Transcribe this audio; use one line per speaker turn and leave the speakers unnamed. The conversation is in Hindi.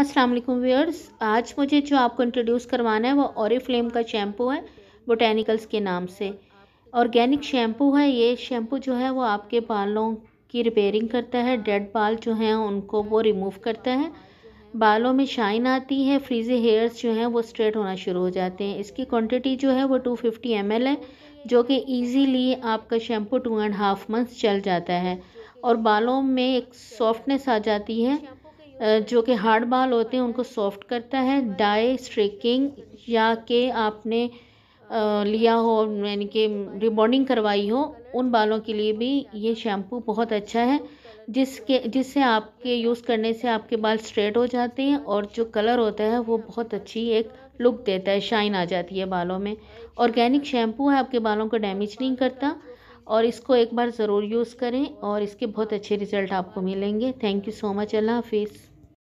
असलम व्यूअर्स आज मुझे जो आपको इंट्रोड्यूस करवाना है वो फ्लेम का शैम्पू है बोटेनिकल्स के नाम से ऑर्गेनिक शैम्पू है ये शैम्पू जो है वो आपके बालों की रिपेयरिंग करता है डेड बाल जो हैं उनको वो रिमूव करता है बालों में शाइन आती है फ्रीजी हेयर्स जो हैं वो स्ट्रेट होना शुरू हो जाते हैं इसकी क्वान्टिटी जो है वो टू फिफ्टी है जो कि ईजीली आपका shampoo two and half months चल जाता है और बालों में एक सॉफ्टनेस आ जाती है जो कि हार्ड बाल होते हैं उनको सॉफ्ट करता है डाई स्ट्रेकिंग या कि आपने लिया हो यानी कि रिबॉन्डिंग करवाई हो उन बालों के लिए भी ये शैम्पू बहुत अच्छा है जिसके जिससे आपके यूज़ करने से आपके बाल स्ट्रेट हो जाते हैं और जो कलर होता है वो बहुत अच्छी एक लुक देता है शाइन आ जाती है बालों में ऑर्गेनिक शैम्पू है आपके बालों को डैमेज नहीं करता और इसको एक बार ज़रूर यूज़ करें और इसके बहुत अच्छे रिज़ल्ट आपको मिलेंगे थैंक यू सो मच अल्लाह हाफिज़